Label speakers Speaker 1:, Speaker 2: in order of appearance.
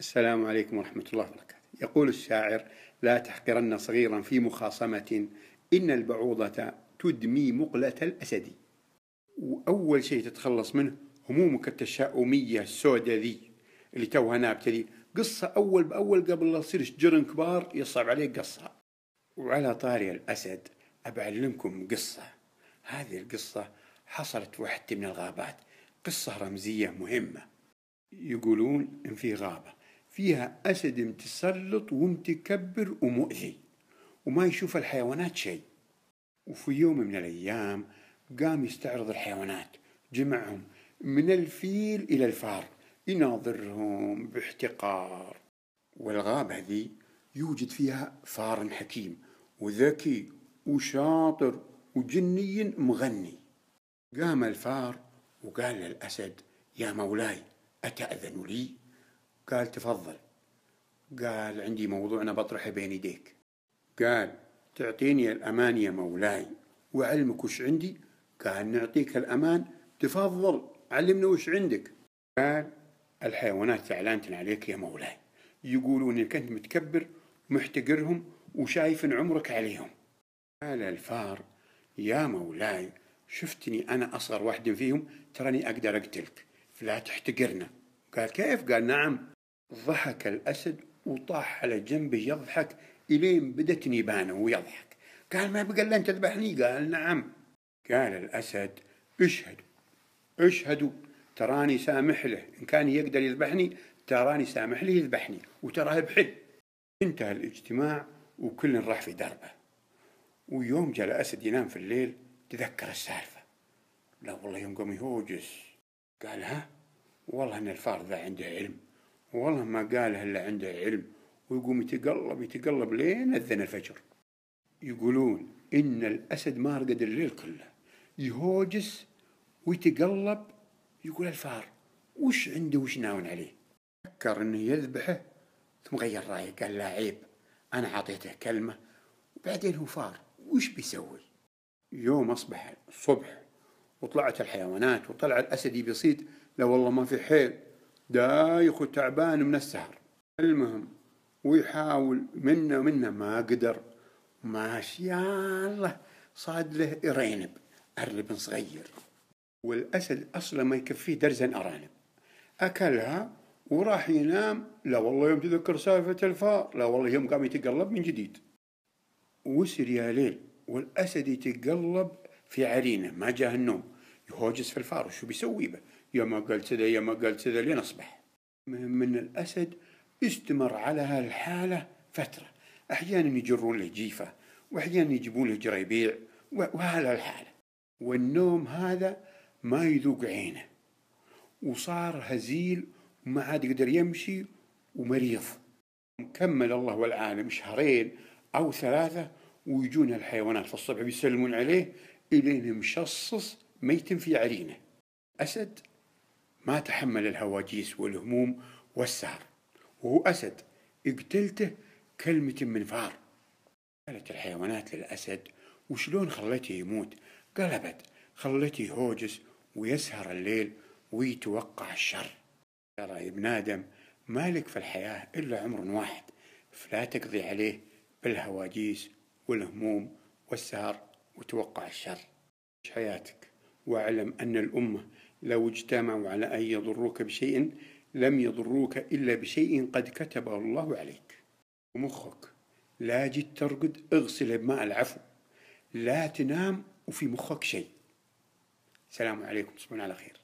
Speaker 1: السلام عليكم ورحمة الله وبركاته يقول الشاعر لا تحقرن صغيرا في مخاصمة إن البعوضة تدمي مقلة الأسد وأول شيء تتخلص منه همومك التشاؤمية السوداء ذي اللي توها نابتة قصة أول بأول قبل لا تصير شجر كبار يصعب عليك قصها وعلى طاري الأسد أبعلمكم قصة هذه القصة حصلت في واحدة من الغابات قصة رمزية مهمة يقولون إن في غابة فيها أسد متسلط ومتكبر ومؤذي وما يشوف الحيوانات شيء وفي يوم من الأيام قام يستعرض الحيوانات جمعهم من الفيل إلى الفار يناظرهم باحتقار والغابة ذي يوجد فيها فار حكيم وذكي وشاطر وجني مغني قام الفار وقال للأسد يا مولاي أتأذن لي؟ قال تفضل قال عندي موضوع أنا بطرحه بين يديك قال تعطيني الأمان يا مولاي وعلمك وش عندي قال نعطيك الأمان تفضل علمنا وش عندك قال الحيوانات زعلانة عليك يا مولاي يقولون انك انت متكبر ومحتقرهم وشايف ان عمرك عليهم قال الفار يا مولاي شفتني انا اصغر واحد فيهم تراني اقدر اقتلك فلا تحتقرنا قال كيف قال نعم ضحك الأسد وطاح على جنبه يضحك إلين بدت نيبانه ويضحك قال ما بقى إلا أن تذبحني قال نعم قال الأسد اشهدوا اشهدوا تراني سامح له إن كان يقدر يذبحني تراني سامح له يذبحني وتراه بحل انتهى الاجتماع وكل راح في دربه ويوم جاء الأسد ينام في الليل تذكر السالفة لا والله يوم قام يهوجس قال ها والله أن الفار ذا عنده علم والله ما قالها إلا عنده علم ويقوم يتقلب يتقلب لين أذن الفجر يقولون إن الأسد ما رقد الليل كله يهوجس ويتقلب يقول الفار وش عنده وش ناون عليه فكر انه يذبحه ثم غير رايه قال لا عيب انا اعطيته كلمه وبعدين هو فار وش بيسوي يوم اصبح الصبح وطلعت الحيوانات وطلع الاسد يبي يصيد لا والله ما في حيل دايخ وتعبان من السهر المهم ويحاول منه منه ما قدر ماشي الله صاد له ارينب أرنب صغير والأسد أصلا ما يكفيه درزن أرانب أكلها وراح ينام لا والله يوم تذكر سالفة الفار لا والله يوم قام يتقلب من جديد وسر يا ليل والأسد يتقلب في عرينه ما جاه النوم يهوجس في الفار وشو بيسوي به يا ما قال كذا يا ما قال كذا لين أصبح من الأسد استمر على هالحالة فترة أحيانا يجرون له جيفة وأحيانا يجيبون له جريبيع وهذا الحالة والنوم هذا ما يذوق عينه وصار هزيل وما عاد يقدر يمشي ومريض مكمل الله والعالم شهرين أو ثلاثة ويجون الحيوانات في الصبح بيسلمون عليه إلين مشصص ميت في عرينه أسد ما تحمل الهواجيس والهموم والسهر وهو أسد قتلته كلمة من فار قالت الحيوانات للأسد وشلون خلته يموت قلبت خلته يهوجس ويسهر الليل ويتوقع الشر ترى ابن آدم مالك في الحياة إلا عمر واحد فلا تقضي عليه بالهواجيس والهموم والسهر وتوقع الشر عيش حياتك واعلم أن الأمة لو اجتمعوا على أن يضروك بشيء لم يضروك إلا بشيء قد كتبه الله عليك ومخك لا جيت ترقد اغسله بماء العفو لا تنام وفي مخك شيء سلام عليكم تصبحون على خير